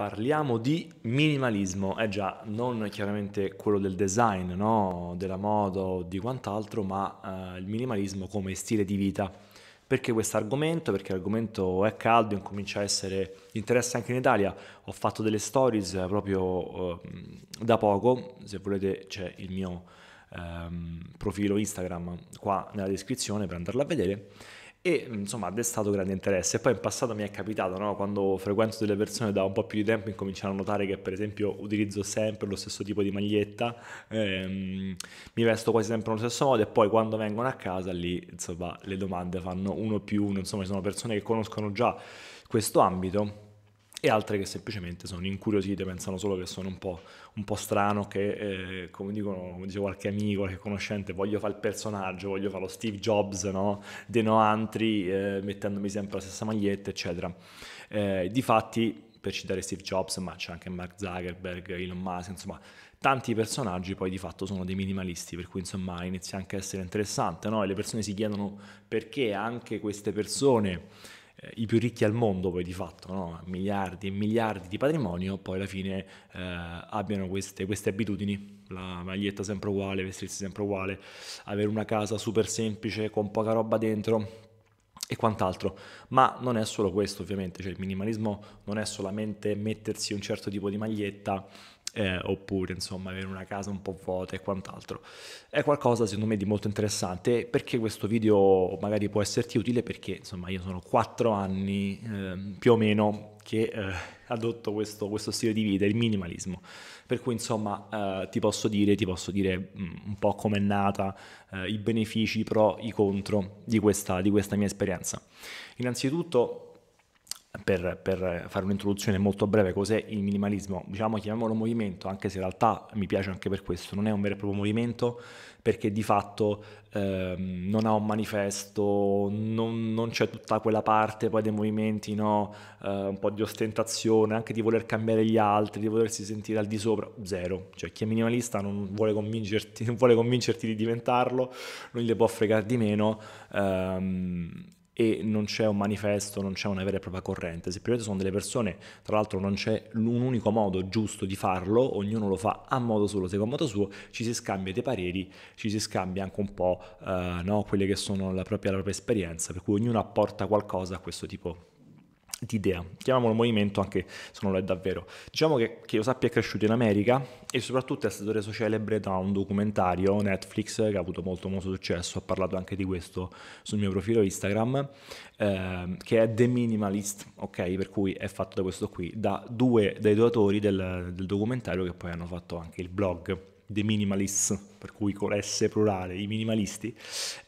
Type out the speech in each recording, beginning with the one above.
Parliamo di minimalismo, È eh già, non chiaramente quello del design, no? della moda o di quant'altro, ma eh, il minimalismo come stile di vita. Perché questo argomento? Perché l'argomento è caldo, e comincia a essere di interesse anche in Italia. Ho fatto delle stories eh, proprio eh, da poco, se volete c'è il mio ehm, profilo Instagram qua nella descrizione per andarla a vedere e insomma ha destato grande interesse. E poi in passato mi è capitato, no? quando frequento delle persone da un po' più di tempo, incominciano a notare che per esempio utilizzo sempre lo stesso tipo di maglietta, ehm, mi vesto quasi sempre nello stesso modo e poi quando vengono a casa lì insomma le domande fanno uno più uno, insomma ci sono persone che conoscono già questo ambito e altre che semplicemente sono incuriosite, pensano solo che sono un po', un po strano, che eh, come dicono, come dice qualche amico, qualche conoscente, voglio fare il personaggio, voglio fare lo Steve Jobs, no? De Noantri, eh, mettendomi sempre la stessa maglietta, eccetera. Eh, difatti, per citare Steve Jobs, ma c'è anche Mark Zuckerberg, Elon Musk, insomma, tanti personaggi poi di fatto sono dei minimalisti, per cui insomma inizia anche a essere interessante, no? E le persone si chiedono perché anche queste persone i più ricchi al mondo poi di fatto, no? miliardi e miliardi di patrimonio, poi alla fine eh, abbiano queste, queste abitudini la maglietta sempre uguale, vestirsi sempre uguale, avere una casa super semplice con poca roba dentro e quant'altro. Ma non è solo questo ovviamente, cioè il minimalismo non è solamente mettersi un certo tipo di maglietta eh, oppure insomma avere una casa un po' vuota e quant'altro. È qualcosa secondo me di molto interessante perché questo video magari può esserti utile perché insomma io sono quattro anni eh, più o meno che eh, adotto questo, questo, stile di vita, il minimalismo. Per cui insomma eh, ti posso dire, ti posso dire mm, un po' com'è nata, eh, i benefici, i pro, i contro di questa, di questa mia esperienza. Innanzitutto per, per, fare un'introduzione molto breve, cos'è il minimalismo? Diciamo, chiamiamolo movimento, anche se in realtà mi piace anche per questo, non è un vero e proprio movimento perché di fatto ehm, non ha un manifesto, non, non, c'è tutta quella parte poi dei movimenti, no? eh, un po' di ostentazione, anche di voler cambiare gli altri, di volersi sentire al di sopra, zero. Cioè chi è minimalista non vuole convincerti, non vuole convincerti di diventarlo, non gli può fregare di meno. Ehm, e non c'è un manifesto, non c'è una vera e propria corrente. Se Semplicemente sono delle persone, tra l'altro non c'è un unico modo giusto di farlo, ognuno lo fa a modo suo, secondo modo suo, ci si scambia dei pareri, ci si scambia anche un po' eh, no, quelle che sono la propria, la propria esperienza, per cui ognuno apporta qualcosa a questo tipo di idea. Chiamiamolo movimento anche se non lo è davvero. Diciamo che, che io sappia è cresciuto in America e soprattutto è stato reso celebre da un documentario Netflix che ha avuto molto, molto successo, ho parlato anche di questo sul mio profilo Instagram, eh, che è The Minimalist, ok? Per cui è fatto da questo qui, da due dei due autori del, del documentario che poi hanno fatto anche il blog. The Minimalists, per cui con l'S plurale, i minimalisti,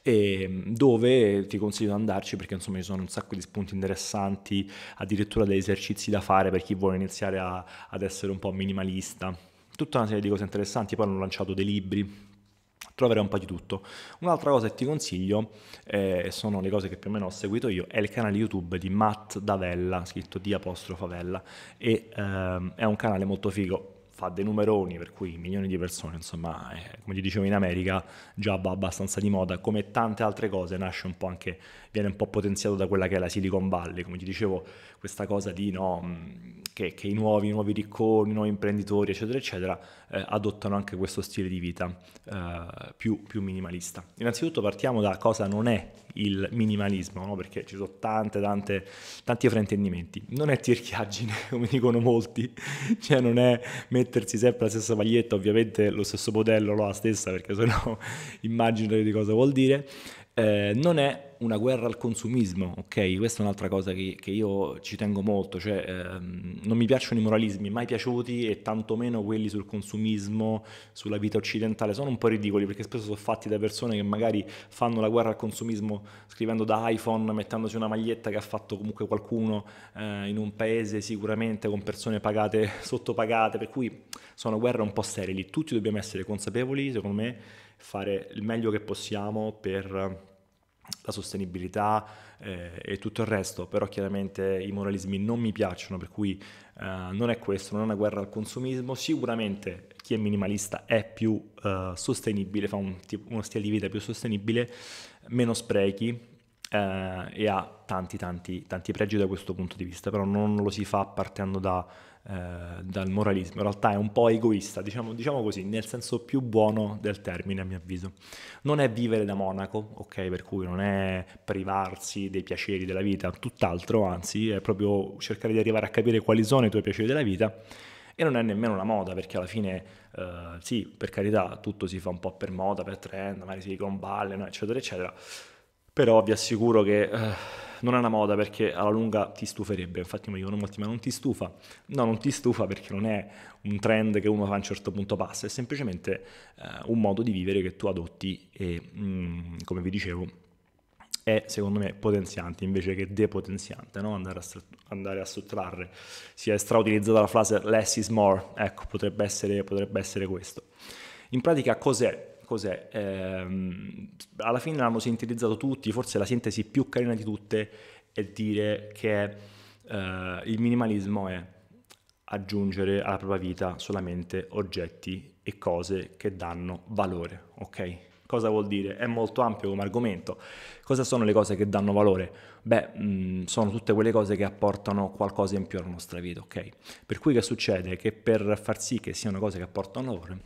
ehm, dove ti consiglio di andarci perché insomma ci sono un sacco di spunti interessanti, addirittura degli esercizi da fare per chi vuole iniziare a, ad essere un po' minimalista. Tutta una serie di cose interessanti, poi hanno lanciato dei libri, troverai un po' di tutto. Un'altra cosa che ti consiglio, eh, sono le cose che più o meno ho seguito io, è il canale YouTube di Matt Davella, scritto di apostrofavella, e ehm, è un canale molto figo, fa dei numeroni, per cui milioni di persone, insomma, eh, come ti dicevo in America, già va abbastanza di moda, come tante altre cose nasce un po' anche, viene un po' potenziato da quella che è la Silicon Valley, come ti dicevo, questa cosa di no... Mh, che, che i nuovi, i nuovi ricconi, i nuovi imprenditori, eccetera, eccetera, eh, adottano anche questo stile di vita eh, più, più, minimalista. Innanzitutto partiamo da cosa non è il minimalismo, no? perché ci sono tante, tante, tanti fraintendimenti. Non è tirchiaggine, come dicono molti, cioè non è mettersi sempre la stessa maglietta, ovviamente lo stesso modello, la stessa, perché sennò immagino di cosa vuol dire. Eh, non è una guerra al consumismo, ok? Questa è un'altra cosa che, che io ci tengo molto, cioè ehm, non mi piacciono i moralismi mai piaciuti e tantomeno quelli sul consumismo, sulla vita occidentale, sono un po' ridicoli perché spesso sono fatti da persone che magari fanno la guerra al consumismo scrivendo da iPhone, mettendosi una maglietta che ha fatto comunque qualcuno eh, in un paese sicuramente con persone pagate, sottopagate, per cui sono guerre un po' sterili, tutti dobbiamo essere consapevoli, secondo me fare il meglio che possiamo per eh, la sostenibilità eh, e tutto il resto, però chiaramente i moralismi non mi piacciono, per cui eh, non è questo, non è una guerra al consumismo, sicuramente chi è minimalista è più eh, sostenibile, fa un, uno stile di vita più sostenibile, meno sprechi eh, e ha tanti tanti tanti pregi da questo punto di vista, però non lo si fa partendo da eh, dal moralismo, in realtà è un po' egoista, diciamo, diciamo, così, nel senso più buono del termine a mio avviso. Non è vivere da monaco, ok, per cui non è privarsi dei piaceri della vita, tutt'altro, anzi è proprio cercare di arrivare a capire quali sono i tuoi piaceri della vita e non è nemmeno una moda perché alla fine eh, sì, per carità, tutto si fa un po' per moda, per trend, magari si convalle, no, eccetera, eccetera però vi assicuro che eh, non è una moda perché alla lunga ti stuferebbe, infatti mi dicono molti ma non ti stufa? No, non ti stufa perché non è un trend che uno fa a un certo punto passa, è semplicemente eh, un modo di vivere che tu adotti e mm, come vi dicevo è secondo me potenziante invece che depotenziante, no? andare, a, andare, a, sottrarre, si è strautilizzata la frase less is more, ecco potrebbe essere, potrebbe essere questo. In pratica cos'è cos'è? Eh, alla fine l'hanno sintetizzato tutti, forse la sintesi più carina di tutte è dire che eh, il minimalismo è aggiungere alla propria vita solamente oggetti e cose che danno valore, ok? Cosa vuol dire? È molto ampio come argomento. Cosa sono le cose che danno valore? Beh, mh, mm, sono tutte quelle cose che apportano qualcosa in più alla nostra vita, ok? Per cui che succede? Che per far sì che siano cose che apportano valore,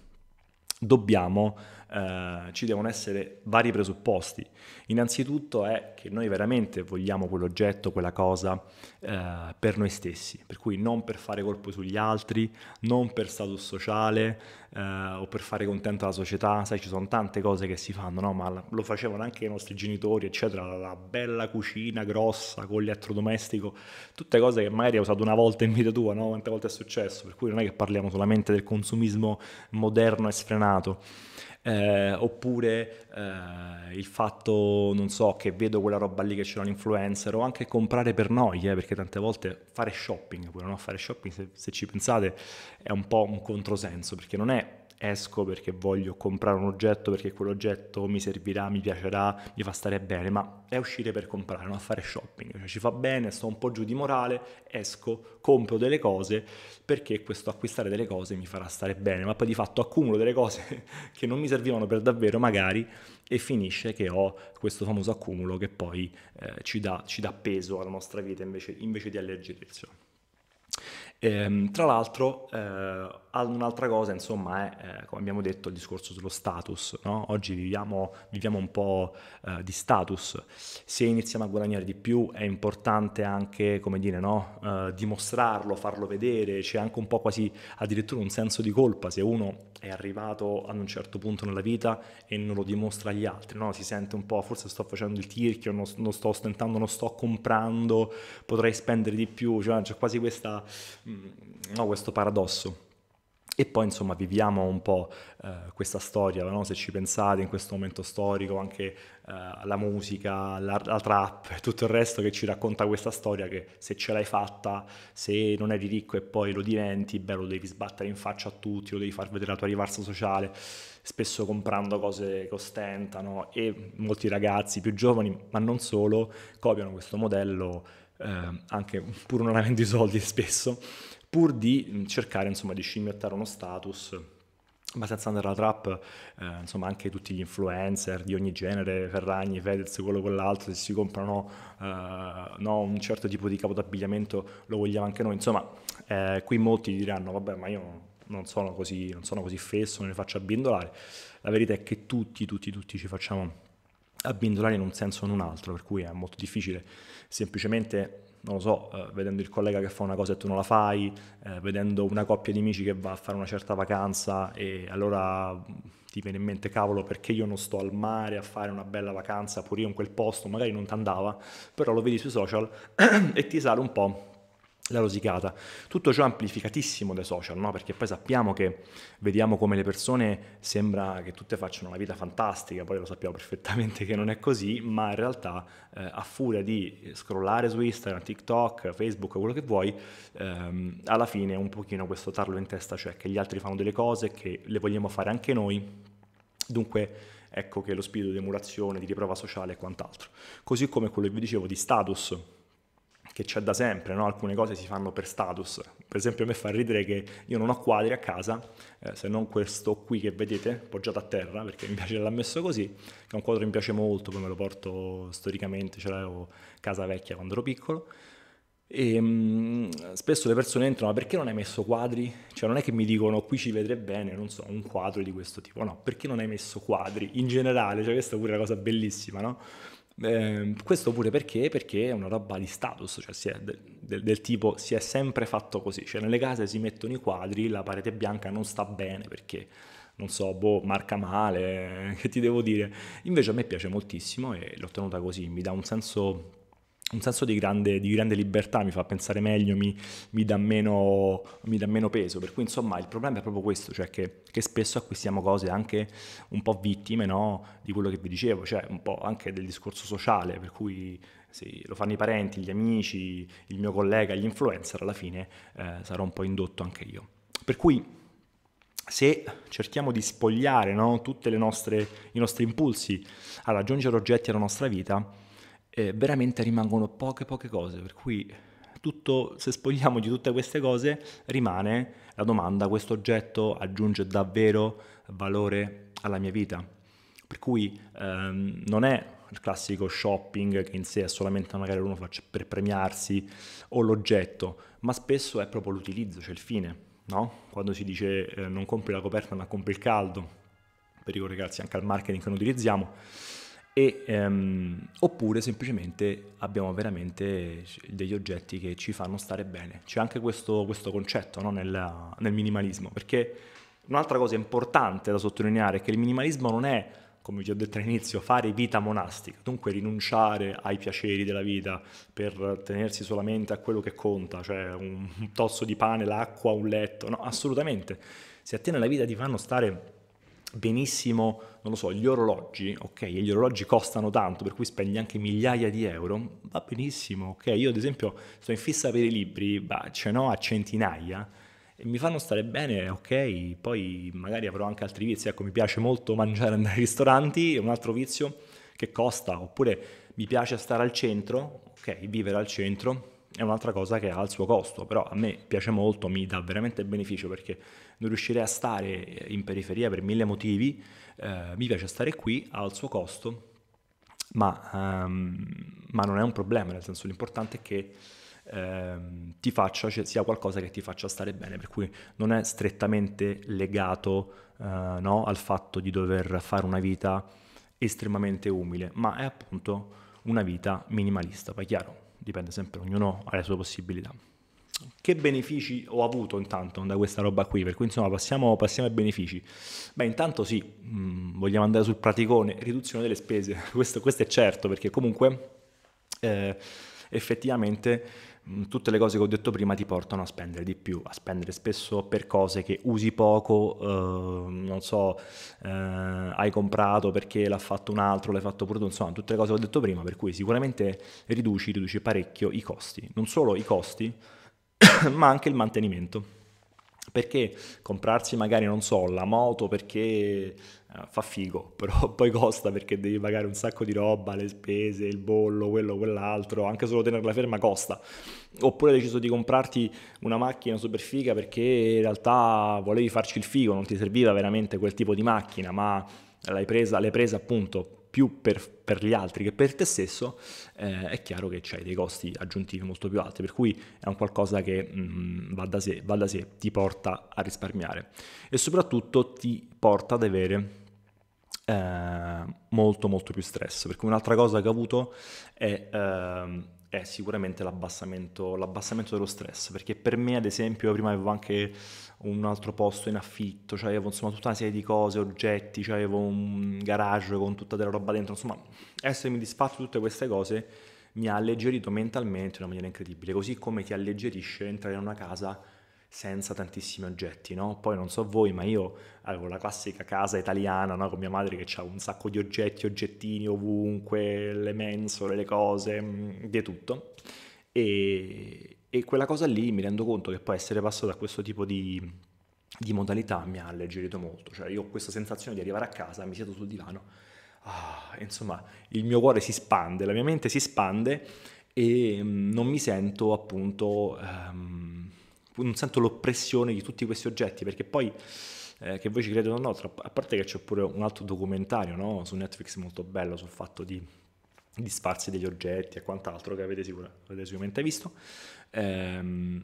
dobbiamo eh, ci devono essere vari presupposti. Innanzitutto è che noi veramente vogliamo quell'oggetto, quella cosa eh, per noi stessi, per cui non per fare colpo sugli altri, non per status sociale eh, o per fare contento alla società, sai ci sono tante cose che si fanno, no? ma lo facevano anche i nostri genitori, eccetera, la bella cucina grossa con l'elettrodomestico, tutte cose che magari hai usato una volta in vita tua, no? quante volte è successo, per cui non è che parliamo solamente del consumismo moderno e sfrenato eh, oppure eh, il fatto, non so, che vedo quella roba lì che c'è un influencer o anche comprare per noia, eh, perché tante volte fare shopping, pure, no? fare shopping se, se ci pensate è un po' un controsenso, perché non è esco perché voglio comprare un oggetto, perché quell'oggetto mi servirà, mi piacerà, mi fa stare bene, ma è uscire per comprare, non fare shopping, cioè ci fa bene, sto un po' giù di morale, esco, compro delle cose perché questo acquistare delle cose mi farà stare bene, ma poi di fatto accumulo delle cose che non mi servivano per davvero magari e finisce che ho questo famoso accumulo che poi eh, ci, dà, ci, dà, peso alla nostra vita invece, invece di alleggerirsi. Ehm, tra l'altro... Eh, Un'altra cosa, insomma, è, eh, come abbiamo detto, il discorso sullo status. No? Oggi viviamo, viviamo, un po' eh, di status. Se iniziamo a guadagnare di più è importante anche, come dire, no? eh, dimostrarlo, farlo vedere. C'è anche un po' quasi addirittura un senso di colpa se uno è arrivato ad un certo punto nella vita e non lo dimostra agli altri. No? Si sente un po', forse sto facendo il tirchio, non, non sto ostentando, non sto comprando, potrei spendere di più. Cioè, c'è quasi questa, mh, mm, questo paradosso. E poi insomma viviamo un po' eh, questa storia, no? se ci pensate in questo momento storico, anche eh, la musica, la, la trap e tutto il resto che ci racconta questa storia che se ce l'hai fatta, se non eri ricco e poi lo diventi, beh lo devi sbattere in faccia a tutti, lo devi far vedere la tua rivarsa sociale, spesso comprando cose che ostentano e molti ragazzi più giovani, ma non solo, copiano questo modello, eh, anche pur non avendo i soldi spesso pur di mm, cercare insomma, di scimmiottare uno status ma senza andare alla trap, eh, insomma anche tutti gli influencer di ogni genere, Ferragni, Fedez, quello quell'altro, se si comprano eh, no, un certo tipo di capo d'abbigliamento lo vogliamo anche noi, insomma eh, qui molti diranno vabbè ma io non sono così, non sono così fesso, non ne faccio abbindolare, la verità è che tutti, tutti, tutti ci facciamo abbindolare in un senso o in un altro, per cui è molto difficile semplicemente non lo so, eh, vedendo il collega che fa una cosa e tu non la fai, eh, vedendo una coppia di amici che va a fare una certa vacanza e allora mm, ti viene in mente cavolo perché io non sto al mare a fare una bella vacanza pure io in quel posto, magari non ti andava, però lo vedi sui social e ti sale un po' la rosicata. Tutto ciò è amplificatissimo dai social, no? perché poi sappiamo che vediamo come le persone sembra che tutte facciano una vita fantastica, poi lo sappiamo perfettamente che non è così, ma in realtà eh, a furia di scrollare su Instagram, TikTok, Facebook, quello che vuoi, ehm, alla fine un pochino questo tarlo in testa, cioè che gli altri fanno delle cose, che le vogliamo fare anche noi, dunque ecco che lo spirito di emulazione, di riprova sociale e quant'altro. Così come quello che vi dicevo di status, che c'è da sempre, no? alcune cose si fanno per status. Per esempio a me fa ridere che io non ho quadri a casa, eh, se non questo qui che vedete, poggiato a terra, perché mi piace l'ha messo così, che è un quadro che mi piace molto, poi me lo porto storicamente, ce l'avevo casa vecchia quando ero piccolo. E, ehm, mh, spesso le persone entrano, ma perché non hai messo quadri? Cioè non è che mi dicono qui ci vedrei bene, non so, un quadro di questo tipo, no, perché non hai messo quadri in generale? Cioè questa è pure una cosa bellissima, no? Ehm, questo pure perché? Perché è una roba di status, cioè del, del, del, tipo si è sempre fatto così, cioè nelle case si mettono i quadri, la parete bianca non sta bene perché non so, boh, marca male, che ti devo dire. Invece a me piace moltissimo e l'ho tenuta così, mi dà un senso un senso di grande, di grande, libertà, mi fa pensare meglio, mi, mi, dà meno, mi, dà meno, peso. Per cui, insomma, il problema è proprio questo, cioè che, che spesso acquistiamo cose anche un po' vittime no? di quello che vi dicevo, cioè un po' anche del discorso sociale, per cui se lo fanno i parenti, gli amici, il mio collega, gli influencer, alla fine eh, sarò un po' indotto anche io. Per cui, se cerchiamo di spogliare no? tutti i nostri impulsi a raggiungere oggetti alla nostra vita, eh, veramente rimangono poche poche cose, per cui tutto, se spogliamo di tutte queste cose rimane la domanda, questo oggetto aggiunge davvero valore alla mia vita? Per cui ehm, non è il classico shopping che in sé è solamente magari uno faccia per premiarsi o l'oggetto, ma spesso è proprio l'utilizzo, cioè il fine, no? Quando si dice eh, non compri la coperta ma compri il caldo, per i anche al marketing che noi utilizziamo, e, ehm, oppure semplicemente abbiamo veramente degli oggetti che ci fanno stare bene. C'è anche questo, questo concetto no? nel, nel minimalismo, perché un'altra cosa importante da sottolineare è che il minimalismo non è come vi ho detto all'inizio, fare vita monastica, dunque rinunciare ai piaceri della vita per tenersi solamente a quello che conta, cioè un tozzo di pane, l'acqua, un letto, no, assolutamente. Si attiene alla vita ti fanno stare benissimo, non lo so, gli orologi, ok, e gli orologi costano tanto, per cui spendi anche migliaia di euro, va benissimo, ok, io ad esempio sto in fissa per i libri, bah, ce n'ho a centinaia, e mi fanno stare bene, ok, poi magari avrò anche altri vizi, ecco, mi piace molto mangiare andare ai ristoranti, è un altro vizio che costa, oppure mi piace stare al centro, ok, vivere al centro, è un'altra cosa che ha il suo costo, però a me piace molto, mi dà veramente beneficio perché non riuscirei a stare in periferia per mille motivi, eh, mi piace stare qui, ha il suo costo, ma, um, ma, non è un problema, nel senso l'importante è che ehm, ti faccia, cioè, sia qualcosa che ti faccia stare bene, per cui non è strettamente legato eh, no, al fatto di dover fare una vita estremamente umile, ma è appunto una vita minimalista, poi chiaro, dipende sempre, ognuno ha le sue possibilità. Che benefici ho avuto intanto da questa roba qui? Per cui insomma passiamo, passiamo ai benefici. Beh intanto sì, mh, mm, vogliamo andare sul praticone, riduzione delle spese, questo, questo è certo perché comunque eh, effettivamente Mm, tutte le cose che ho detto prima ti portano a spendere di più, a spendere spesso per cose che usi poco, eh, non so, eh, hai comprato perché l'ha fatto un altro, l'hai fatto pure tu, insomma, tutte le cose che ho detto prima, per cui sicuramente riduci, riduci parecchio i costi, non solo i costi, ma anche il mantenimento perché comprarsi magari, non so, la moto perché eh, fa figo, però poi costa perché devi pagare un sacco di roba, le spese, il bollo, quello, quell'altro, anche solo tenerla ferma costa. Oppure hai deciso di comprarti una macchina super figa perché in realtà volevi farci il figo, non ti serviva veramente quel tipo di macchina, ma l'hai presa, l'hai presa appunto più per, per, gli altri che per te stesso, eh, è chiaro che c'hai dei costi aggiuntivi molto più alti, per cui è un qualcosa che mh, mm, va, da sé, va da sé, ti porta a risparmiare e soprattutto ti porta ad avere eh, molto molto più stress, perché un'altra cosa che ho avuto è... Eh, è sicuramente l'abbassamento, l'abbassamento dello stress, perché per me ad esempio prima avevo anche un altro posto in affitto, cioè avevo insomma tutta una serie di cose, oggetti, cioè avevo un garage con tutta della roba dentro, insomma essermi disfatto di tutte queste cose mi ha alleggerito mentalmente in una maniera incredibile, così come ti alleggerisce entrare in una casa senza tantissimi oggetti, no? Poi non so voi, ma io avevo la classica casa italiana, no? Con mia madre che ha un sacco di oggetti, oggettini ovunque, le mensole, le cose, mm, di tutto. E, e quella cosa lì mi rendo conto che poi essere passato a questo tipo di, di modalità mi ha alleggerito molto. Cioè io ho questa sensazione di arrivare a casa, mi siedo sul divano, ah, insomma il mio cuore si spande, la mia mente si spande e mm, non mi sento appunto, ehm, non sento l'oppressione di tutti questi oggetti perché poi... Eh, che voi ci credete o no, tra, a parte che c'è pure un altro documentario no? su Netflix molto bello sul fatto di sparsi degli oggetti e quant'altro che avete, sicura, avete sicuramente visto, ehm,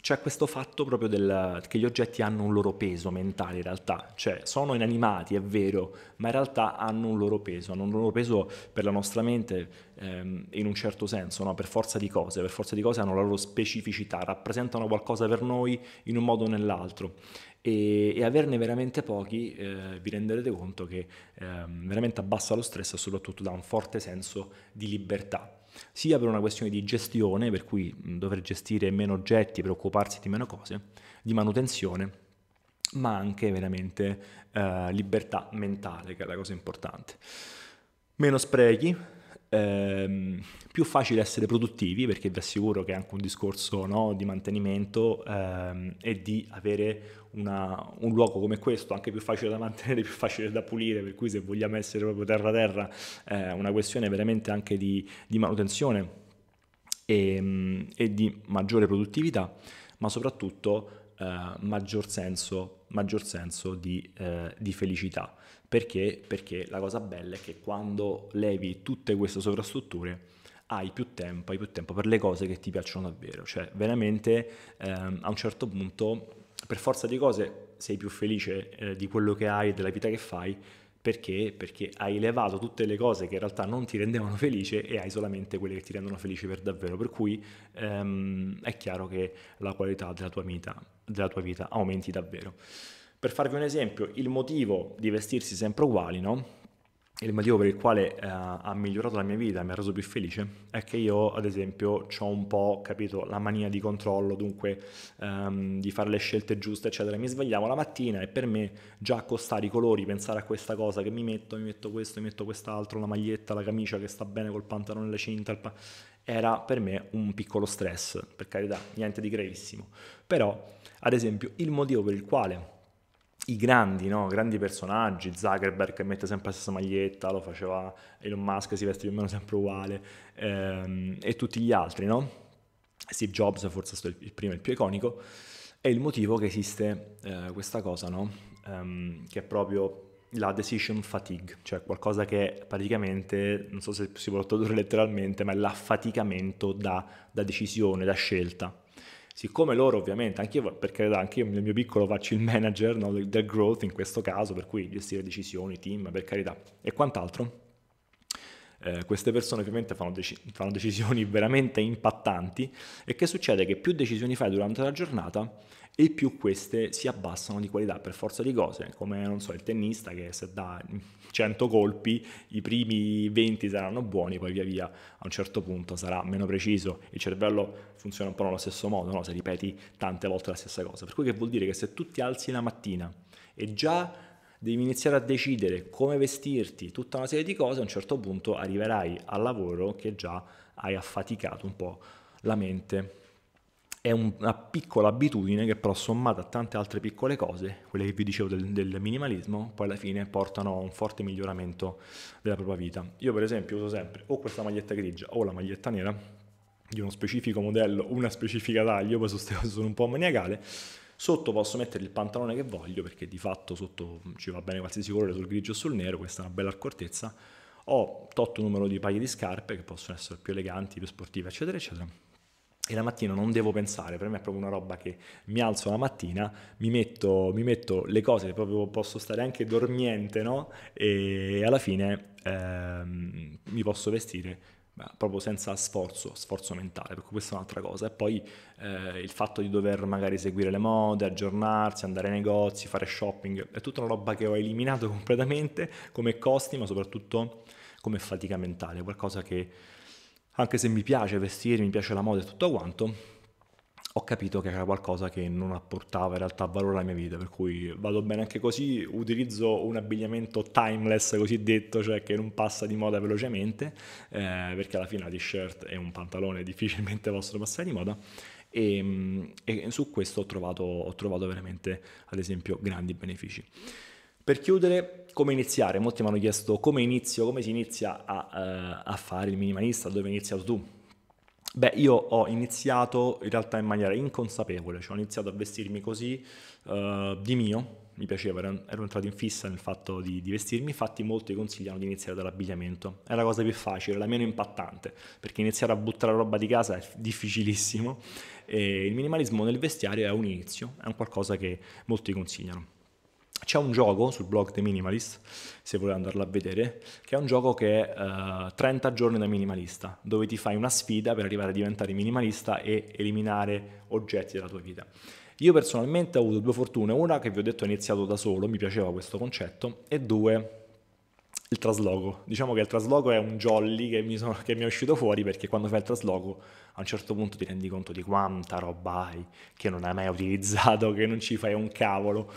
c'è questo fatto proprio del, che gli oggetti hanno un loro peso mentale in realtà, cioè sono inanimati è vero, ma in realtà hanno un loro peso, hanno un loro peso per la nostra mente ehm, in un certo senso, no? per forza di cose, per forza di cose hanno la loro specificità, rappresentano qualcosa per noi in un modo o nell'altro e, e averne veramente pochi eh, vi renderete conto che ehm, veramente abbassa lo stress e soprattutto dà un forte senso di libertà sia per una questione di gestione, per cui dover gestire meno oggetti, preoccuparsi di meno cose, di manutenzione, ma anche veramente eh, libertà mentale, che è la cosa importante. Meno sprechi, ehm, più facile essere produttivi perché vi assicuro che è anche un discorso no, di mantenimento ehm, e di avere una, un luogo come questo anche più facile da mantenere, più facile da pulire, per cui se vogliamo essere proprio terra terra eh, è eh, una questione veramente anche di, di manutenzione e, mm, e, di maggiore produttività, ma soprattutto eh, maggior senso maggior senso di, eh, di felicità. Perché? Perché la cosa bella è che quando levi tutte queste sovrastrutture hai più tempo, hai più tempo per le cose che ti piacciono davvero. Cioè, veramente ehm, a un certo punto, per forza di cose, sei più felice eh, di quello che hai, e della vita che fai, perché? Perché hai levato tutte le cose che in realtà non ti rendevano felice e hai solamente quelle che ti rendono felice per davvero. Per cui ehm, è chiaro che la qualità della tua vita della tua vita aumenti davvero. Per farvi un esempio, il motivo di vestirsi sempre uguali, no? il motivo per il quale eh, ha migliorato la mia vita, mi ha reso più felice, è che io, ad esempio, ho un po', capito, la mania di controllo, dunque ehm, di fare le scelte giuste, eccetera. Mi svegliavo la mattina e per me già accostare i colori, pensare a questa cosa che mi metto, mi metto questo, mi metto quest'altro, la maglietta, la camicia che sta bene col pantalone, la cinta, il pa- era per me un piccolo stress, per carità, niente di gravissimo. Però, ad esempio, il motivo per il quale i grandi, no? grandi personaggi, Zuckerberg che mette sempre la stessa maglietta, lo faceva Elon Musk, si veste più o meno sempre uguale, ehm, e tutti gli altri, no? Steve Jobs forse è il primo, e il più iconico, è il motivo che esiste eh, questa cosa, no? Um, che è proprio la decision fatigue, cioè qualcosa che praticamente, non so se si può tradurre letteralmente, ma è l'affaticamento da, da decisione, da scelta siccome loro ovviamente, anche io per carità, anche io nel mio piccolo faccio il manager no, del growth in questo caso, per cui gestire decisioni, team, per carità, e quant'altro, eh, queste persone ovviamente fanno, dec- fanno, decisioni veramente impattanti e che succede che più decisioni fai durante la giornata e più queste si abbassano di qualità per forza di cose, come non so il tennista che se dà 100 colpi i primi 20 saranno buoni, poi via via a un certo punto sarà meno preciso, il cervello funziona un po' nello stesso modo, no? se ripeti tante volte la stessa cosa, per cui che vuol dire che se tu ti alzi la mattina e già devi iniziare a decidere come vestirti, tutta una serie di cose, a un certo punto arriverai al lavoro che già hai affaticato un po' la mente è una piccola abitudine che però sommata a tante altre piccole cose, quelle che vi dicevo del, del, minimalismo, poi alla fine portano a un forte miglioramento della propria vita. Io per esempio uso sempre o questa maglietta grigia o la maglietta nera di uno specifico modello, una specifica taglia, poi su sono un po' maniacale, sotto posso mettere il pantalone che voglio perché di fatto sotto ci va bene qualsiasi colore sul grigio o sul nero, questa è una bella accortezza, ho tot numero di paia di scarpe che possono essere più eleganti, più sportive eccetera eccetera e la mattina non devo pensare, per me è proprio una roba che mi alzo la mattina, mi metto, mi metto le cose, proprio posso stare anche dormiente, no? E alla fine ehm, mi posso vestire beh, proprio senza sforzo, sforzo mentale, perché questa è un'altra cosa. E poi eh, il fatto di dover magari seguire le mode, aggiornarsi, andare ai negozi, fare shopping, è tutta una roba che ho eliminato completamente come costi, ma soprattutto come fatica mentale, qualcosa che anche se mi piace vestire, mi piace la moda e tutto quanto, ho capito che era qualcosa che non apportava in realtà valore alla mia vita, per cui vado bene anche così, utilizzo un abbigliamento timeless cosiddetto, cioè che non passa di moda velocemente, eh, perché alla fine la t-shirt e un pantalone difficilmente possono passare di moda. E, ehm, e su questo ho trovato, ho trovato veramente, ad esempio, grandi benefici. Per chiudere, come iniziare? Molti mi hanno chiesto come inizio, come si inizia a, uh, a fare il minimalista, dove hai iniziato tu? Beh, io ho iniziato in realtà in maniera inconsapevole, cioè ho iniziato a vestirmi così uh, di mio, mi piaceva, ero, ero, entrato in fissa nel fatto di, di, vestirmi, infatti molti consigliano di iniziare dall'abbigliamento, è la cosa più facile, la meno impattante, perché iniziare a buttare roba di casa è difficilissimo e il minimalismo nel vestiario è un inizio, è un qualcosa che molti consigliano. C'è un gioco sul blog The Minimalist, se volete andarlo a vedere, che è un gioco che è uh, 30 giorni da minimalista, dove ti fai una sfida per arrivare a diventare minimalista e eliminare oggetti della tua vita. Io personalmente ho avuto due fortune, una che vi ho detto è iniziato da solo, mi piaceva questo concetto, e due il trasloco. Diciamo che il trasloco è un jolly che mi, sono, che mi, è uscito fuori perché quando fai il trasloco a un certo punto ti rendi conto di quanta roba hai che non hai mai utilizzato, che non ci fai un cavolo.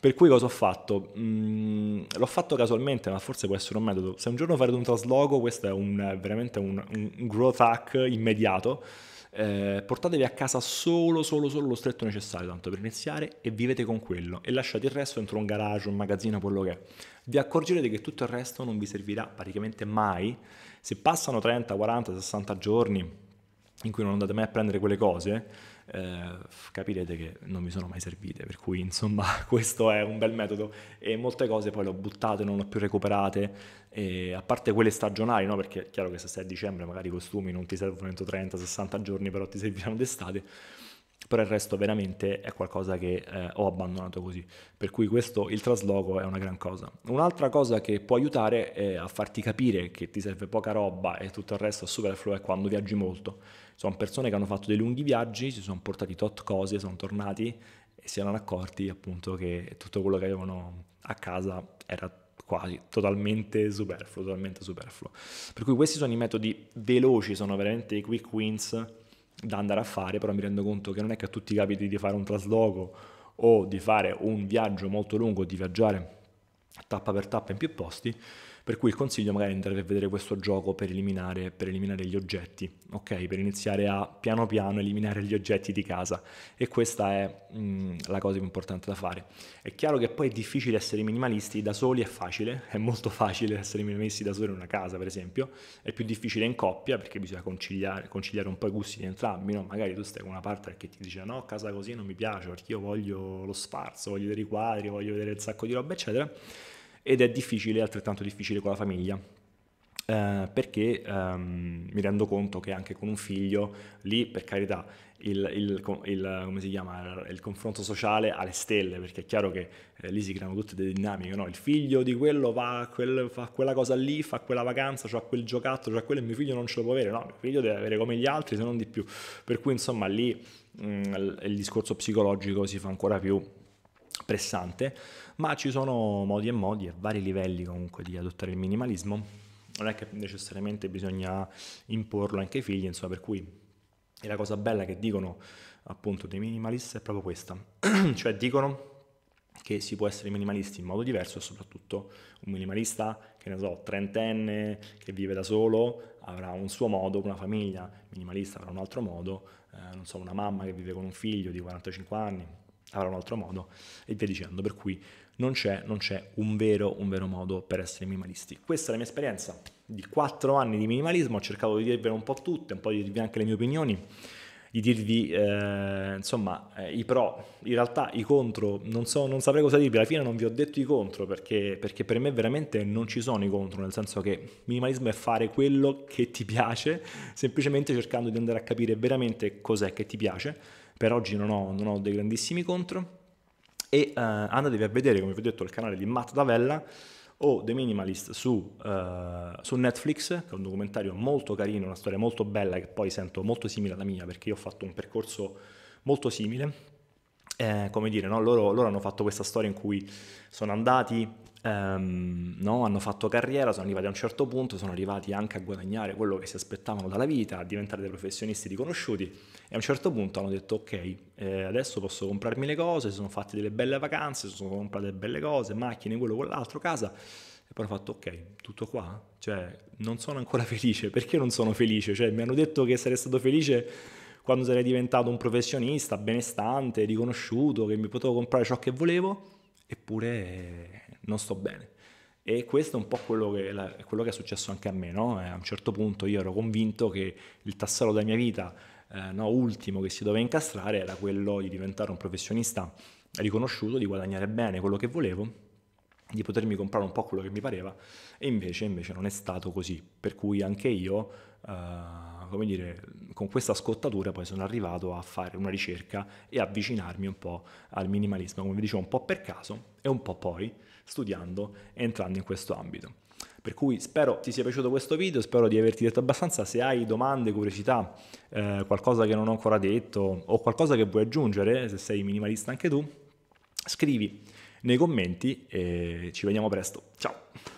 Per cui cosa ho fatto? Mm, l'ho fatto casualmente, ma forse può essere un metodo. Se un giorno farete un trasloco, questo è un, veramente un, un growth hack immediato eh, portatevi a casa solo, solo, solo lo stretto necessario, tanto per iniziare, e vivete con quello. E lasciate il resto dentro un garage, un magazzino, quello che è. Vi accorgerete che tutto il resto non vi servirà praticamente mai. Se passano 30, 40, 60 giorni in cui non andate mai a prendere quelle cose, eh, capirete che non mi sono mai servite, per cui insomma questo è un bel metodo e molte cose poi le ho buttate, non le ho più recuperate, e a parte quelle stagionali, no? perché è chiaro che se sei a dicembre magari i costumi non ti servono entro 30-60 giorni, però ti serviranno d'estate però il resto veramente è qualcosa che eh, ho abbandonato così. Per cui questo, il trasloco è una gran cosa. Un'altra cosa che può aiutare è a farti capire che ti serve poca roba e tutto il resto è superfluo è quando viaggi molto. Sono persone che hanno fatto dei lunghi viaggi, si sono portati tot cose, sono tornati e si erano accorti appunto che tutto quello che avevano a casa era quasi totalmente superfluo, totalmente superfluo. Per cui questi sono i metodi veloci, sono veramente i quick wins da andare a fare, però mi rendo conto che non è che a tutti capiti di fare un trasloco o di fare un viaggio molto lungo, di viaggiare tappa per tappa in più posti, per cui il consiglio magari è andare a vedere questo gioco per eliminare, per eliminare gli oggetti, ok? Per iniziare a piano piano eliminare gli oggetti di casa. E questa è mh, mm, la cosa più importante da fare. È chiaro che poi è difficile essere minimalisti da soli, è facile, è molto facile essere minimalisti da soli in una casa, per esempio. È più difficile in coppia perché bisogna conciliare, conciliare un po' i gusti di entrambi, no? Magari tu stai con una parte che ti dice no, casa così non mi piace perché io voglio lo sparso, voglio vedere i quadri, voglio vedere il sacco di roba, eccetera ed è difficile, altrettanto difficile con la famiglia. Eh, perché ehm, mi rendo conto che anche con un figlio lì, per carità, il, il, il, chiama, il, confronto sociale alle stelle, perché è chiaro che eh, lì si creano tutte delle dinamiche, no? il figlio di quello va quel, fa quella cosa lì, fa quella vacanza, ha cioè quel giocattolo, cioè quello e mio figlio non ce lo può avere, no, mio figlio deve avere come gli altri, se non di più. Per cui insomma lì mh, mm, il discorso psicologico si fa ancora più pressante ma ci sono modi e modi e vari livelli comunque di adottare il minimalismo. Non è che necessariamente bisogna imporlo anche ai figli, insomma, per cui e la cosa bella che dicono appunto dei minimalisti è proprio questa, cioè dicono che si può essere minimalisti in modo diverso e soprattutto un minimalista che ne so, trentenne, che vive da solo, avrà un suo modo, una famiglia minimalista avrà un altro modo, eh, non so, una mamma che vive con un figlio di 45 anni avrà un altro modo e via dicendo, per cui non c'è, non c'è un, vero, un vero modo per essere minimalisti. Questa è la mia esperienza di 4 anni di minimalismo, ho cercato di dirvelo un po' tutte, un po' di dirvi anche le mie opinioni, di dirvi eh, insomma eh, i pro, in realtà i contro, non, so, non saprei cosa dirvi, alla fine non vi ho detto i contro perché, perché per me veramente non ci sono i contro, nel senso che minimalismo è fare quello che ti piace, semplicemente cercando di andare a capire veramente cos'è che ti piace, per oggi non ho, non ho dei grandissimi contro e uh, eh, andatevi a vedere, come vi ho detto, il canale di Matt Davella o The Minimalist su, uh, su, Netflix, che è un documentario molto carino, una storia molto bella che poi sento molto simile alla mia perché io ho fatto un percorso molto simile. Eh, come dire, no? loro, loro hanno fatto questa storia in cui sono andati Um, no? hanno fatto carriera, sono arrivati a un certo punto, sono arrivati anche a guadagnare quello che si aspettavano dalla vita, a diventare dei professionisti riconosciuti e a un certo punto hanno detto ok, eh, adesso posso comprarmi le cose, si sono fatte delle belle vacanze, si sono comprate delle belle cose, macchine, quello, quell'altro, casa e poi hanno fatto ok, tutto qua, cioè non sono ancora felice, perché non sono felice? Cioè mi hanno detto che sarei stato felice quando sarei diventato un professionista benestante, riconosciuto, che mi potevo comprare ciò che volevo, eppure non sto bene. E questo è un po' quello che, la, quello che è successo anche a me, no? eh, a un certo punto io ero convinto che il tassello della mia vita, eh, no, ultimo che si doveva incastrare, era quello di diventare un professionista riconosciuto, di guadagnare bene quello che volevo, di potermi comprare un po' quello che mi pareva, e invece, invece non è stato così. Per cui anche io, eh, come dire, con questa scottatura poi sono arrivato a fare una ricerca e avvicinarmi un po' al minimalismo, come vi dicevo, un po' per caso e un po' poi studiando e entrando in questo ambito. Per cui spero ti sia piaciuto questo video, spero di averti detto abbastanza, se hai domande, curiosità, eh, qualcosa che non ho ancora detto o qualcosa che vuoi aggiungere, se sei minimalista anche tu, scrivi nei commenti e ci vediamo presto. Ciao!